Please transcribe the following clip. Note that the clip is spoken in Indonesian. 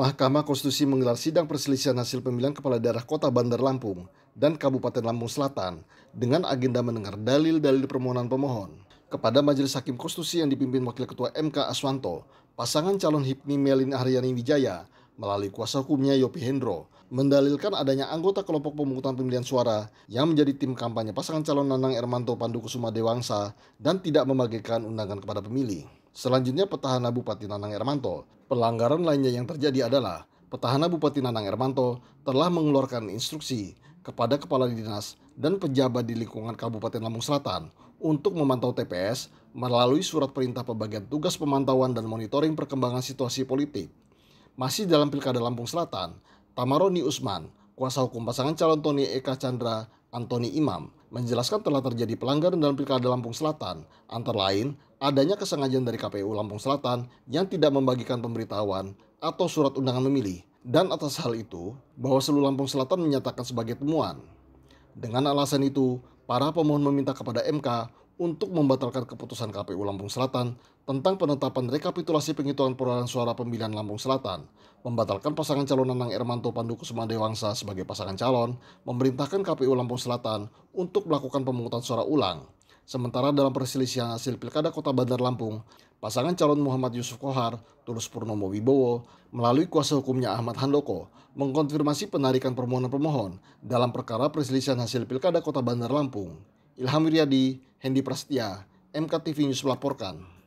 Mahkamah Konstitusi menggelar sidang perselisihan hasil pemilihan kepala daerah Kota Bandar Lampung dan Kabupaten Lampung Selatan dengan agenda mendengar dalil-dalil permohonan pemohon. Kepada Majelis Hakim Konstitusi yang dipimpin Wakil Ketua MK Aswanto, pasangan calon Hipmi Melin Aryani Wijaya melalui kuasa hukumnya Yopi Hendro mendalilkan adanya anggota kelompok pemungutan pemilihan suara yang menjadi tim kampanye pasangan calon Nanang Ermanto Pandu Kusuma Dewangsa dan tidak membagikan undangan kepada pemilih. Selanjutnya petahana Bupati Nanang Ermanto. Pelanggaran lainnya yang terjadi adalah petahana Bupati Nanang Ermanto telah mengeluarkan instruksi kepada kepala dinas dan pejabat di lingkungan Kabupaten Lampung Selatan untuk memantau TPS melalui surat perintah pembagian tugas pemantauan dan monitoring perkembangan situasi politik. Masih dalam Pilkada Lampung Selatan, Tamaroni Usman, kuasa hukum pasangan calon Tony Eka Chandra, Antoni Imam, menjelaskan telah terjadi pelanggaran dalam Pilkada Lampung Selatan, antara lain adanya kesengajaan dari KPU Lampung Selatan yang tidak membagikan pemberitahuan atau surat undangan memilih. Dan atas hal itu, bahwa seluruh Lampung Selatan menyatakan sebagai temuan. Dengan alasan itu, para pemohon meminta kepada MK untuk membatalkan keputusan KPU Lampung Selatan tentang penetapan rekapitulasi penghitungan perolehan suara pemilihan Lampung Selatan, membatalkan pasangan calon Nanang Ermanto Kusuma Dewangsa sebagai pasangan calon, memerintahkan KPU Lampung Selatan untuk melakukan pemungutan suara ulang. Sementara dalam perselisihan hasil Pilkada Kota Bandar Lampung, pasangan calon Muhammad Yusuf Kohar, Tulus Purnomo Wibowo, melalui kuasa hukumnya Ahmad Handoko, mengkonfirmasi penarikan permohonan pemohon dalam perkara perselisihan hasil Pilkada Kota Bandar Lampung. Ilham Wiryadi, Hendi Prasetya, MKTV News melaporkan.